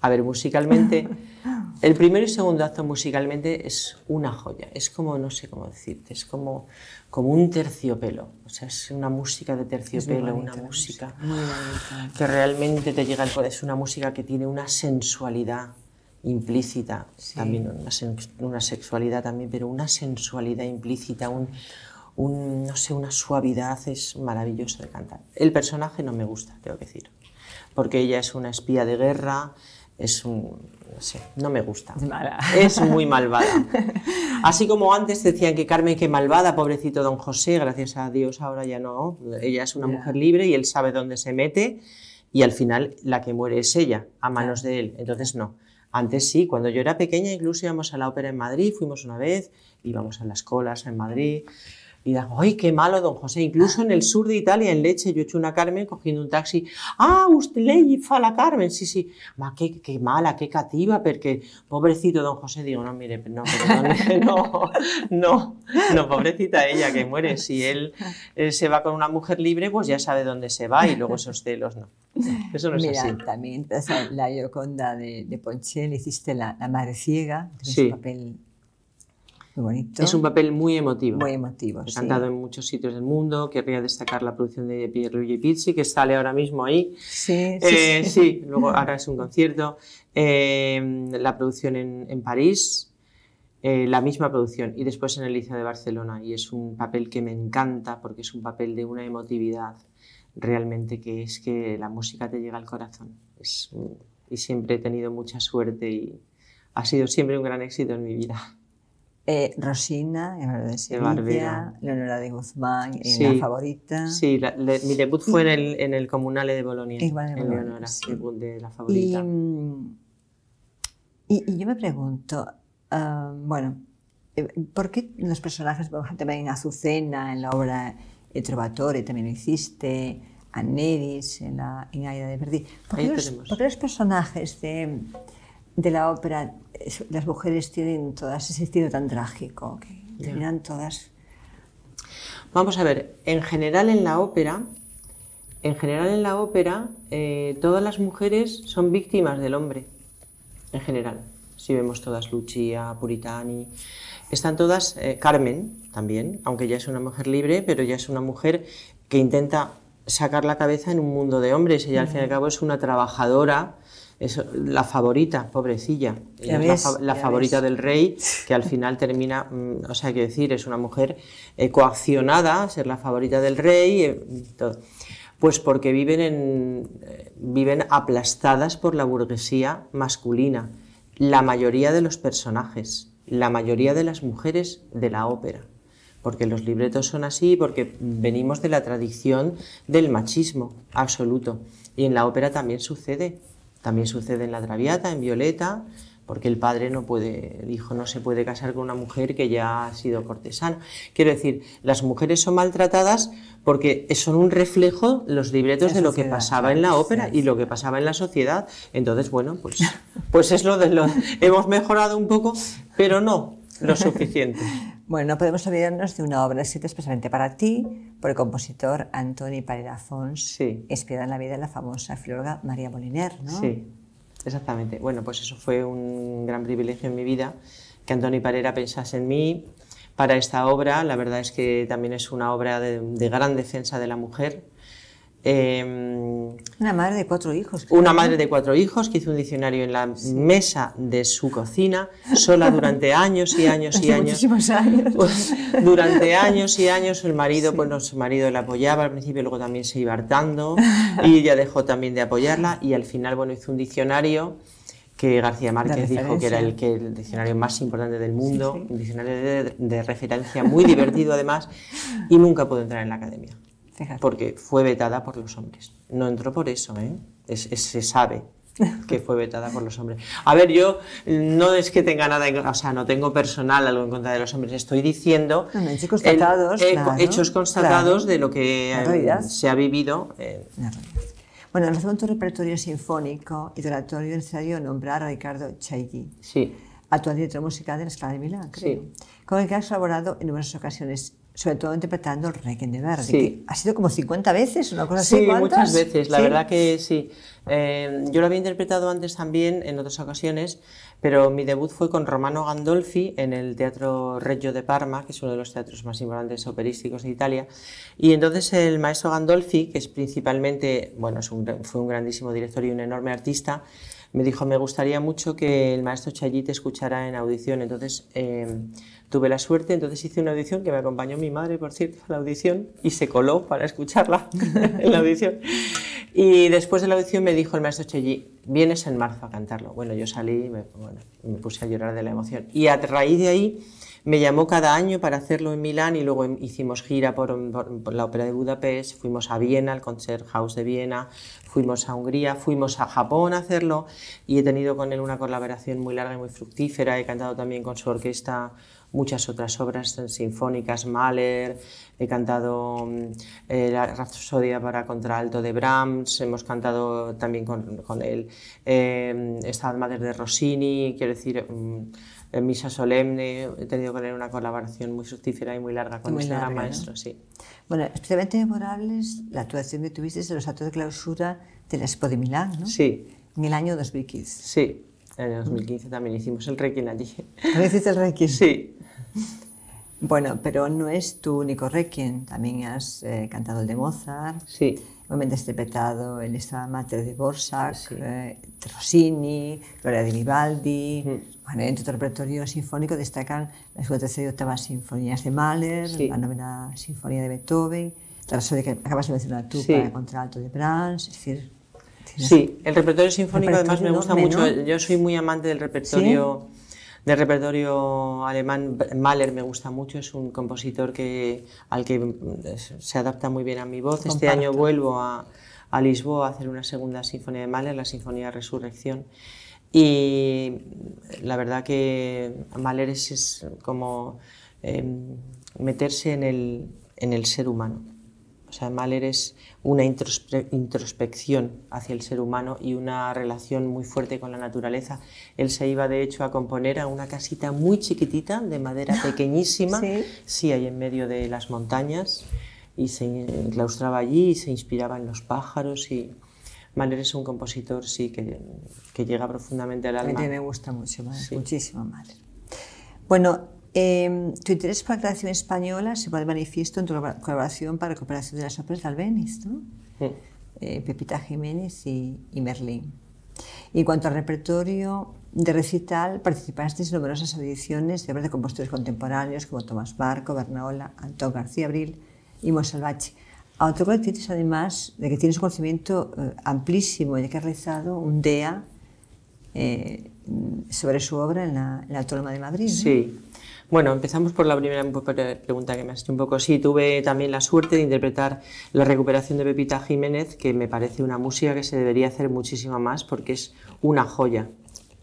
a ver, musicalmente, el primero y segundo acto musicalmente es una joya, es como, no sé cómo decirte, es como, como un terciopelo, o sea, es una música de terciopelo, una música, que realmente te llega al poder. es una música que tiene una sensualidad implícita, también una, sexualidad también, pero una sensualidad implícita, un, no sé, una suavidad es maravilloso de cantar. El personaje no me gusta, tengo que decir, porque ella es una espía de guerra, es un... No no me gusta. Es muy malvada. Así como antes decían que Carmen, que malvada, pobrecito don José, gracias a Dios ahora ya no. Ella es una mujer libre y él sabe dónde se mete y al final la que muere es ella, a manos de él. Entonces no. Antes sí, cuando yo era pequeña incluso íbamos a la ópera en Madrid, fuimos una vez, íbamos a las colas en Madrid. Y digo, ¡ay, qué malo, don José! Incluso en el sur de Italia, en Leche, yo he hecho una Carmen cogiendo un taxi. ¡Ah, usted le fa la Carmen! Sí, sí. Ma, qué, mala, qué cativa, porque pobrecito don José. Digo, no, mire, no, no, no, no, pobrecita ella que muere. Si él, eh, se va con una mujer libre, pues ya sabe dónde se va y luego esos celos, no.
Eso no es Mira, así. también la Gioconda de, de Ponchel, hiciste la, la Madre Ciega, sí. papel es un
papel muy emotivo. Muy emotivo. Sí. Cantado en muchos sitios del mundo. Querría destacar la producción de Pierluigi Pizzi, que sale ahora mismo ahí. Sí, eh, luego ahora es un concierto. Eh, la producción en, París, eh, la misma producción y después en el Liceo de Barcelona y es un papel que me encanta porque es un papel de una emotividad realmente que es que la música te llega al corazón y siempre he tenido mucha suerte y ha sido siempre un gran éxito en mi vida.
Eh, Rosina, de Sevilla, Leonora de Guzmán, eh, la favorita.
Sí, mi debut fue en, el, en el Comunale de Bolonia, Leonora, sí. de la favorita.
Y, mm, yo me pregunto, ah, bueno, eh, ¿por qué los personajes, también en Azucena, en la obra El Trovatore, también lo hiciste, a en, la, Aida de Verdi, ¿por qué, los, ¿por qué los personajes de de la ópera, las mujeres tienen todas ese estilo tan trágico, que terminan todas.
Vamos a ver, en general en la ópera, en general en la ópera, eh, todas las mujeres son víctimas del hombre, en general. Si vemos todas Lucia, Puritani, están todas, eh, Carmen también, aunque ya es una mujer libre, pero ya es una mujer que intenta sacar la cabeza en un mundo de hombres. Ella al fin y al cabo es una trabajadora es la favorita, pobrecilla. la, favorita del rey, que al final termina, mm, o sea, hay que decir, es una mujer eh, coaccionada a ser la favorita del rey. Eh, pues porque viven, en, eh, viven aplastadas por la burguesía masculina. La mayoría de los personajes, la mayoría de las mujeres de la ópera. Porque los libretos son así, porque venimos de la tradición del machismo absoluto. Y en la ópera también sucede también sucede en la Traviata, en Violeta, porque el padre no puede, el hijo no se puede casar con una mujer que ya ha sido cortesana. Quiero decir, las mujeres son maltratadas porque son un reflejo los libretos de lo que pasaba en la ópera y lo que pasaba en la sociedad. Entonces, bueno, pues, pues es lo de lo hemos mejorado un poco, pero no lo suficiente.
Bueno, no podemos olvidarnos de una obra escrita especialmente para ti por el compositor Antoni Parera Fons, sí. inspirada en la vida de la famosa filóloga María Moliner, ¿no? Sí, exactamente. Bueno, pues eso fue un gran privilegio en mi vida,
que Antoni Parera pensase en mí para esta obra. La verdad es que también es una obra de gran defensa de la mujer, Em,
una madre de cuatro hijos. Una madre de
cuatro hijos que hizo un diccionario en la mesa de su cocina, sola durante años y años y años. Pues, durante años y años el marido, pues no su marido la apoyaba al principio, luego también se iba hartando y ella dejó también de apoyarla y al final, bueno, hizo un diccionario que García Márquez dijo que era el, que el diccionario más importante del mundo, un diccionario de referencia muy divertido además y nunca pudo entrar en la academia. Porque fue vetada por los hombres. No entró por eso, ¿eh? se sabe que fue vetada por los hombres. A ver, yo no es que tenga nada, en, o sea, no tengo personal algo en contra de los hombres, estoy diciendo
hechos constatados, eh, hechos constatados de lo
que se ha vivido. Eh.
Bueno, en el tu repertorio sinfónico y oratorio necesario nombrar a Ricardo Chaigui. Sí. Actual director musical de la Escala de Milán, creo, con el que has colaborado en numerosas ocasiones sobre todo interpretando el Requiem de Verdi. ha sido como 50 veces, una cosa así. Sí, muchas veces, la verdad
que sí. Eh, yo lo había interpretado antes también, en otras ocasiones, pero mi debut fue con Romano Gandolfi en el Teatro Reggio de Parma, que es uno de los teatros más importantes operísticos de Italia. Y entonces el maestro Gandolfi, que es principalmente, bueno, fue un grandísimo director y un enorme artista, me dijo, me gustaría mucho que el maestro Chayi te escuchara en audición. Entonces em, tuve la suerte, entonces hice una audición que me acompañó mi madre, por cierto, a la audición y se coló para escucharla en la audición. Y después de la audición me dijo el maestro Chayi, vienes en marzo a cantarlo. Bueno, yo salí y me, me puse a llorar de la emoción. Y a raíz de ahí me llamó cada año para hacerlo en Milán y luego em, hicimos gira por, la Ópera de Budapest, fuimos a Viena, al Concert House de Viena, fuimos a Hungría, fuimos a Japón a hacerlo y he tenido con él una colaboración muy larga y muy fructífera. He cantado también con su orquesta muchas otras obras sinfónicas, Mahler, he cantado mm, eh, la Rapsodia para contralto de Brahms, hemos cantado también con, él eh, mm, esta Madre de Rossini, quiero decir... Mm, en misa solemne, he tenido que tener una colaboración muy fructífera y muy larga con muy este maestro, sí.
Bueno, especialmente es la actuación que tuviste en los actos de clausura de la Expo de Milán, ¿no? Sí. En el año 2015. Sí, en el 2015 también hicimos el requiem allí. ¿También hiciste el requiem? Sí. Bueno, pero no es tu único requiem, también has eh, cantado el de Mozart, sí. obviamente has interpretado el Estado Mater de Borsak, eh, Rossini, Gloria de Vivaldi, a tu repertorio sinfónico destacan la segunda, tercera y octava sinfonías de Mahler, la novena sinfonía de Beethoven, la de que acabas de mencionar tú para el contralto de Brahms, es decir... Sí, el repertorio sinfónico además me gusta mucho, yo
soy muy amante del repertorio... repertorio alemán, Mahler me gusta mucho, es un compositor que, al que se adapta muy bien a mi voz. Este año vuelvo a, a Lisboa a hacer una segunda sinfonía de Mahler, la Sinfonía Resurrección, y la verdad que Mahler es, como em, meterse en el, en el, ser humano. O sea, Mahler es una introspección hacia el ser humano y una relación muy fuerte con la naturaleza. Él se iba, de hecho, a componer a una casita muy chiquitita, de madera pequeñísima, sí, sí ahí en medio de las montañas, y se eh, enclaustraba allí y se inspiraba en los pájaros y Maler es un compositor, sí, que, llega profundamente al alma. A mí me
gusta mucho, Maler, muchísimo Maler. Bueno, em, tu interés por la creación española se pone manifiesto en tu colaboración para la cooperación de las obras de Albéniz, ¿no? Eh, Pepita Jiménez y, Merlín. Y en cuanto al repertorio de recital, participaste en numerosas ediciones de obras de compositores contemporáneos como Tomás Barco, Bernaola, Antón García Abril y Monsalvachi es además de que tienes un conocimiento eh, amplísimo, ya que has realizado un DEA eh, sobre su obra en la, Autónoma de Madrid. Sí.
Bueno, empezamos por la primera pues, pregunta que me has hecho un poco. Sí, tuve también la suerte de interpretar La recuperación de Pepita Jiménez, que me parece una música que se debería hacer muchísima más porque es una joya.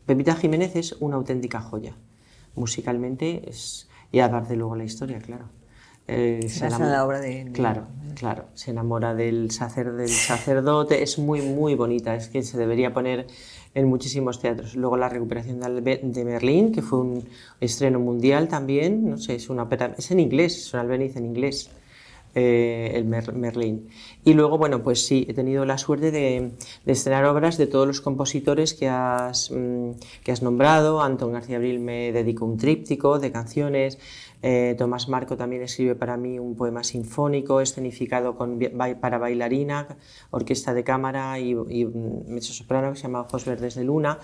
Pepita Jiménez es una auténtica joya. Musicalmente es... Y de luego la historia, claro. Eh, se enamora, la obra de, Claro, claro. Se enamora del, sacerdote. Es muy, muy bonita. Es que se debería poner en muchísimos teatros. Luego la recuperación de Merlín que fue un estreno mundial también, no sé, es una es en inglés, es un albeniz en inglés, eh, el Merlín. Y luego, bueno, pues sí, he tenido la suerte de, estrenar obras de todos los compositores que has, mm, que has nombrado. Antón García Abril me dedicó un tríptico de canciones. Eh, Tomás Marco también escribe para mí un poema sinfónico, escenificado para bailarina, orquesta de cámara y, y mm, soprano que se llama Ojos Verdes de Luna.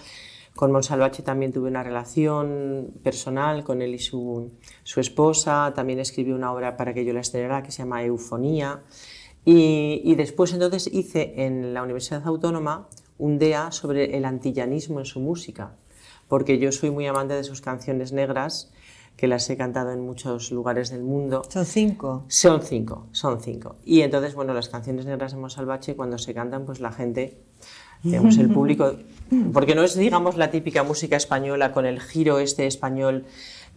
Con Monsalvache también tuve una relación personal con él y su, esposa. También escribí una obra para que yo la estrenara que se llama Eufonía. Y, y después entonces hice en la Universidad Autónoma un DEA sobre el antillanismo en su música, porque yo soy muy amante de sus canciones negras que las he cantado en muchos lugares del mundo. ¿Son cinco? Son cinco, son cinco. Y entonces, bueno, las canciones negras de Mosalbache, cuando se cantan, pues la gente, digamos, el público, porque no es, digamos, la típica música española con el giro este español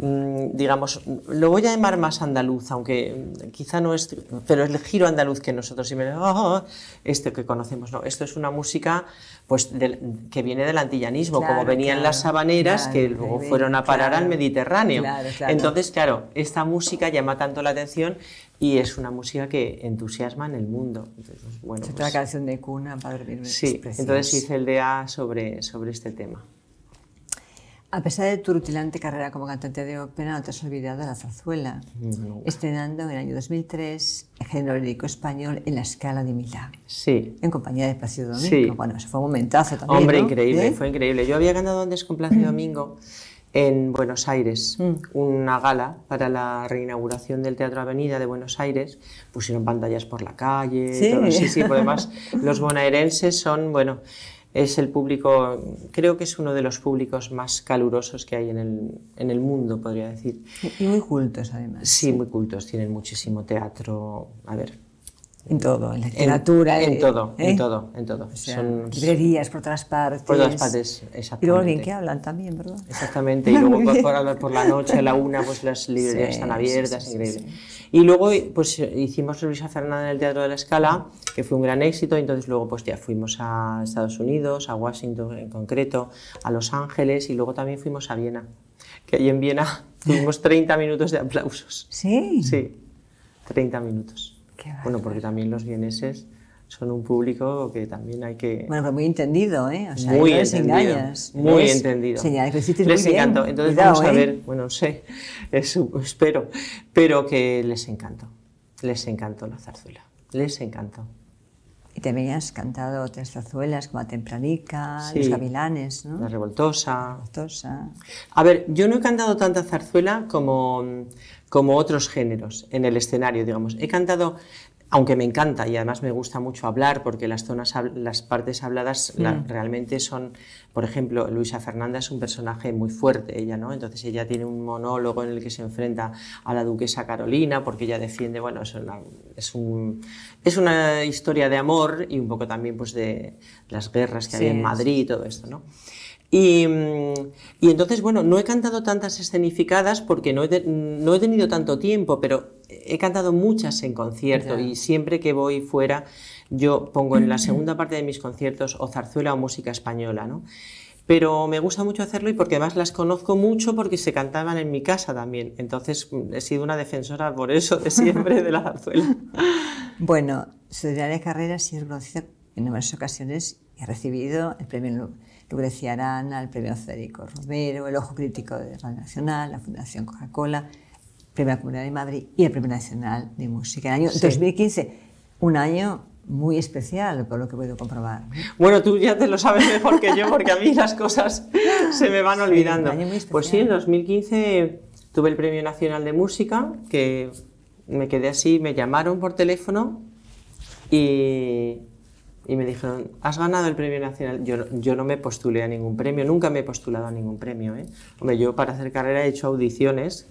Mm, digamos, lo voy a llamar más andaluz, aunque quizá no es, pero el giro andaluz que nosotros siempre, oh, oh, oh, este que conocemos, no, esto es una música pues que viene del antillanismo, como venían las sabaneras que luego fueron a parar al Mediterráneo. Entonces, claro, esta música llama tanto la atención y es una música que entusiasma en el mundo. Entonces, es pues canción
de cuna, Padre Sí, entonces hice
el DA sobre, sobre este tema.
A pesar de tu rutilante carrera como cantante de ópera, no te has olvidado de la zarzuela, estrenando en el año 2003 el género lírico español en la escala de Milá. Sí. En compañía de Plácido Domingo. Sí. Bueno, eso fue un momentazo también. Hombre, increíble, ¿Eh? fue
increíble. Yo había ganado antes con Plácido Domingo en Buenos Aires, mm. una gala para la reinauguración del Teatro Avenida de Buenos Aires. Pusieron pantallas por la calle, sí, todo. sí, sí. Por demás, los bonaerenses son, bueno es el público, creo que es uno de los públicos más calurosos que hay en el, mundo, podría decir. Y muy cultos, además. Sí, muy cultos, tienen muchísimo teatro. A ver, en todo, en literatura. En, eh, ¿eh? todo, en todo, en todo. Son, librerías
por todas partes. Por todas partes,
exactamente. Y luego bien que
hablan también, ¿verdad?
Exactamente, y luego por, por, la noche, a la una, pues las librerías están abiertas, sí, y luego pues hicimos Luisa Fernanda en el Teatro de la Escala, que fue un gran éxito, entonces luego pues ya fuimos a Estados Unidos, a Washington en concreto, a Los Ángeles y luego también fuimos a Viena, que ahí en Viena tuvimos 30 minutos de aplausos. ¿Sí? Sí, 30 minutos. Qué bueno, porque también los vieneses son un público que también hay que...
Bueno, pues muy entendido, ¿eh? O sea, muy entendido, Muy entendido. Señales les encantó. Entonces vamos a ¿eh? ver,
bueno, sé, espero, pero que les encantó. Les encantó la
zarzuela. Les encantó. Y también has cantado otras zarzuelas como La Tempranica, Los Gavilanes, ¿no? La
Revoltosa. La
Revoltosa.
A ver, yo no he cantado tanta zarzuela como, como otros géneros en el escenario, digamos. He cantado aunque me encanta y además me gusta mucho hablar porque las zonas, las partes habladas mm. realmente son, por ejemplo, Luisa Fernanda es un personaje muy fuerte, ella, ¿no? Entonces ella tiene un monólogo en el que se enfrenta a la duquesa Carolina porque ella defiende, bueno, es una, es, una historia de amor y un poco también pues de las guerras que había en Madrid y todo esto, ¿no? Mm, y, entonces, bueno, no he cantado tantas escenificadas porque no no he tenido tanto tiempo, pero he cantado muchas en concierto y siempre que voy fuera yo pongo en la segunda parte de mis conciertos o zarzuela o música española, ¿no? Pero me gusta mucho hacerlo y porque además las conozco mucho porque se cantaban en mi casa también. Entonces mm, he sido una defensora por eso de siempre de la zarzuela.
bueno, de carrera ha sido conocida en numerosas ocasiones y recibido el premio Lucrecia Arana, el premio Federico Romero, el Ojo Crítico de Radio Nacional, la Fundación Coca-Cola. Primera Comunidad de Madrid y el Premio Nacional de Música. el año 2015, un año muy especial, por lo que puedo comprobar.
Bueno, tú ya te lo sabes mejor que yo, porque a mí las cosas se me van olvidando. pues sí, en 2015 tuve el Premio Nacional de Música, que me quedé así, me llamaron por teléfono y, y me dijeron, has ganado el Premio Nacional. Yo, yo no me postulé a ningún premio, nunca me he postulado a ningún premio. ¿eh? Hombre, yo para hacer carrera he hecho audiciones,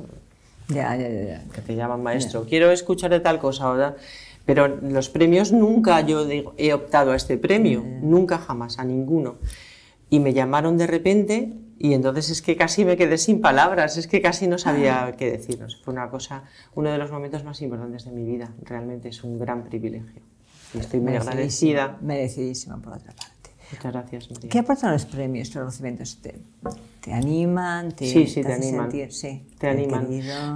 ya, ya,
Que te llaman maestro. Quiero escuchar de tal cosa, ¿verdad? Pero los premios nunca yo digo, he optado a este premio, nunca jamás, a ninguno. Y me llamaron de repente y entonces es que casi me quedé sin palabras, es que casi no sabía ah. qué deciros. Fue una cosa, uno de los momentos más importantes de mi vida, realmente es un
gran privilegio. Y estoy muy agradecida. Merecidísima por otra parte. Muchas gracias, María. ¿Qué aportan los premios, los conocimientos? ¿Te, animan? Te, sí, sí, te, animan.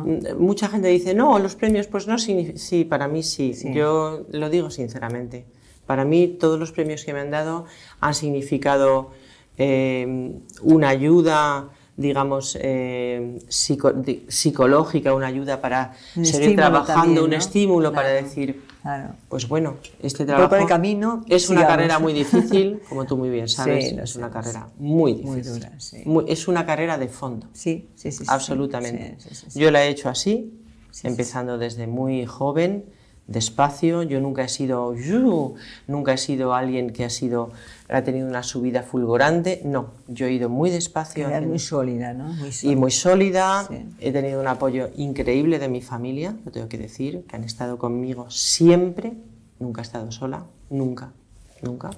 Mm, mucha gente dice, no, los premios, pues no, sí, para mí sí. Yo lo digo sinceramente. Para mí todos los premios que me han dado han significado eh, una ayuda, digamos, eh, psicológica, una ayuda para seguir trabajando, un estímulo para decir, pues bueno, este trabajo camino, es una carrera muy difícil, como tú muy bien sabes, es una carrera muy difícil. es una carrera de fondo. Sí, sí, sí. Absolutamente. Yo la he hecho así, empezando desde muy joven despacio, yo nunca he sido, nunca he sido alguien que ha sido ha tenido una subida fulgurante, no, yo he ido muy despacio. Era muy
sólida, ¿no? Y muy
sólida, he tenido un apoyo increíble de mi familia, lo tengo que decir, que han estado conmigo siempre, nunca he estado sola, nunca, nunca.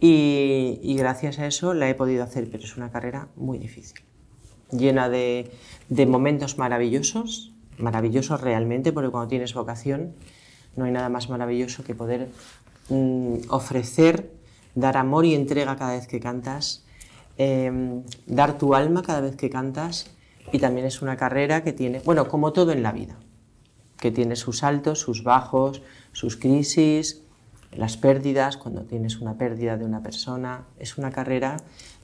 Y, gracias a eso la he podido hacer, pero es una carrera muy difícil, llena de, de momentos maravillosos, maravillosos realmente, porque cuando tienes vocación, no hay nada más maravilloso que poder mm, ofrecer, dar amor y entrega cada vez que cantas, em, dar tu alma cada vez que cantas y también es una carrera que tiene, bueno, como todo en la vida, que tiene sus altos, sus bajos, sus crisis, las pérdidas, cuando tienes una pérdida de una persona, es una carrera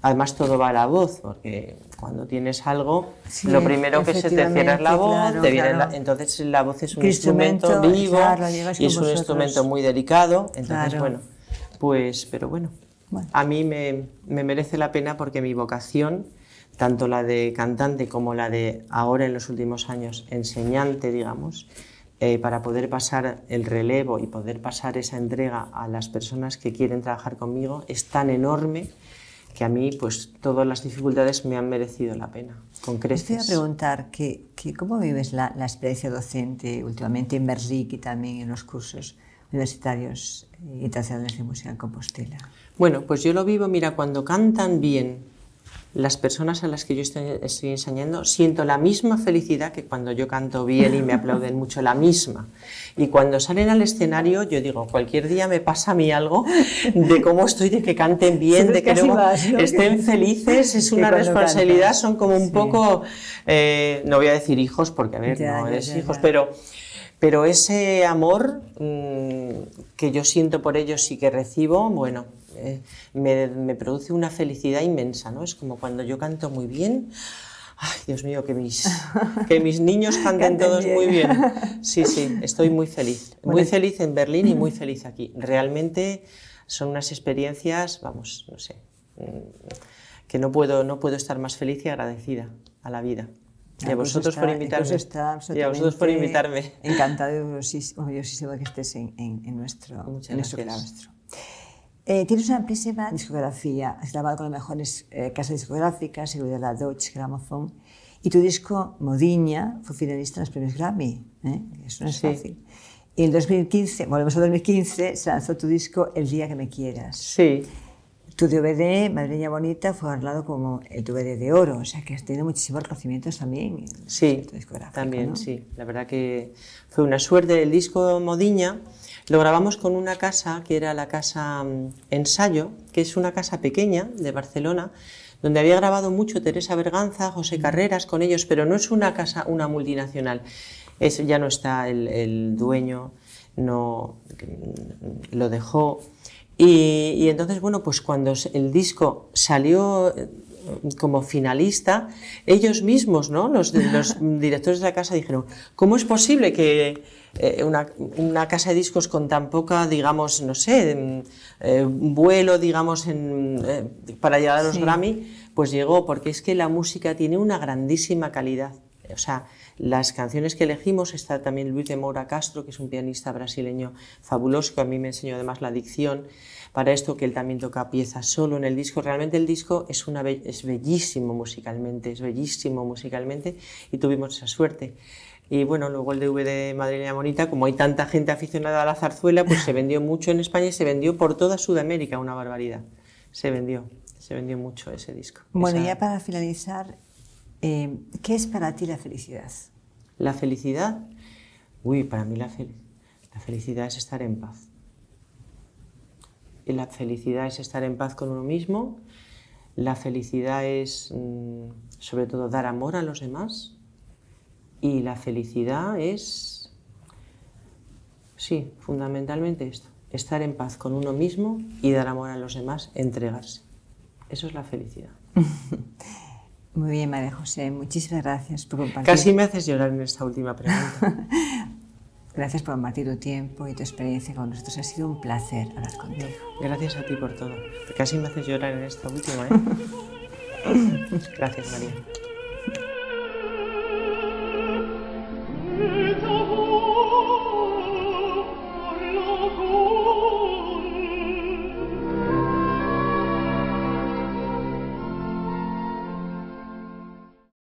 Además, todo va a la voz, porque cuando tienes algo, lo primero que se te cierra es la voz, entonces la voz es un instrumento, vivo y es un instrumento muy delicado. Entonces, bueno, pues, pero bueno, a mí me, merece la pena porque mi vocación, tanto la de cantante como la de ahora en los últimos años enseñante, digamos, eh, para poder pasar el relevo y poder pasar esa entrega a las personas que quieren trabajar conmigo, es tan enorme que a mí pues todas las dificultades me han merecido la pena, con Te voy a
preguntar que, cómo vives la, experiencia docente últimamente en Berlín y también en los cursos universitarios internacionales de música en Compostela.
Bueno, pues yo lo vivo, mira, cuando cantan bien las personas a las que yo estoy, enseñando siento la misma felicidad que cuando yo canto bien y me aplauden mucho, la misma. Y cuando salen al escenario, yo digo, cualquier día me pasa a mí algo de cómo estoy, de que canten bien, de que estén felices, es una responsabilidad, son como un poco, eh, no voy a decir hijos, porque a ver, no es hijos, pero pero ese amor mm, que yo siento por ellos y que recibo, bueno, eh, me, produce una felicidad inmensa, ¿no? Es como cuando yo canto muy bien. Ay, Dios mío, que mis, niños canten todos muy bien. Sí, sí, estoy muy feliz. Muy feliz en Berlín y muy feliz aquí. Realmente son unas experiencias, vamos, no sé, mm, que no puedo, no puedo estar más feliz y agradecida a la vida. Y ah, a pues vosotros por pues invitarme. y a vosotros por invitarme. que
estés en, nuestro, en eh, tienes una amplísima discografía. Has grabado con las mejores eh, casas discográficas, seguida la Deutsche Grammophon. Y tu disco, Modiña, fue finalista en los premios Grammy. ¿eh?
Eso no es fácil.
Y en 2015, volvemos a 2015, se lanzó tu disco El Día que Me Quieras. Sí. Tu DVD, Madreña Bonita, fue hablado como el DVD de oro, o sea que has tenido muchísimos conocimientos también.
Sí, también, sí. La verdad que fue una suerte. El disco Modiña lo grabamos con una casa que era la casa mm, Ensayo, que es una casa pequeña de Barcelona, donde había grabado mucho Teresa Berganza, José Carreras con ellos, pero no es una casa, una multinacional. ya no está el, el dueño, no, lo dejó y, entonces, bueno, pues cuando el disco salió eh, como finalista, ellos mismos, ¿no? Los, directores de la casa dijeron, ¿cómo es posible que eh, una, casa de discos con tan poca, digamos, no sé, mm, eh, vuelo, digamos, para llegar a los Grammy, pues llegó, porque es que la música tiene una grandísima calidad o sea, las canciones que elegimos, está también Luis de Moura Castro, que es un pianista brasileño fabuloso, que a mí me enseñó además la dicción para esto, que él también toca piezas solo en el disco. Realmente el disco es, una es bellísimo musicalmente, es bellísimo musicalmente y tuvimos esa suerte. Y bueno, luego el DVD Madrileña Bonita, como hay tanta gente aficionada a la zarzuela, pues se vendió mucho en España y se vendió por toda Sudamérica, una barbaridad. Se vendió, se vendió mucho ese disco.
Bueno, ya para finalizar, eh, ¿Qué es para ti la felicidad?
La felicidad, uy, para mí la, la felicidad es estar en paz. Y la felicidad es estar en paz con uno mismo. La felicidad es, mm, sobre todo, dar amor a los demás. Y la felicidad es, sí, fundamentalmente esto, estar en paz con uno mismo y dar amor a los demás, entregarse. Eso es la felicidad.
Muy bien, María José, muchísimas gracias por compartir. Casi me haces llorar en esta última pregunta. gracias por compartir tu tiempo y tu experiencia con nosotros. Ha sido un placer hablar contigo. Gracias a ti por todo. Casi me haces llorar en esta
última, ¿eh? gracias, María.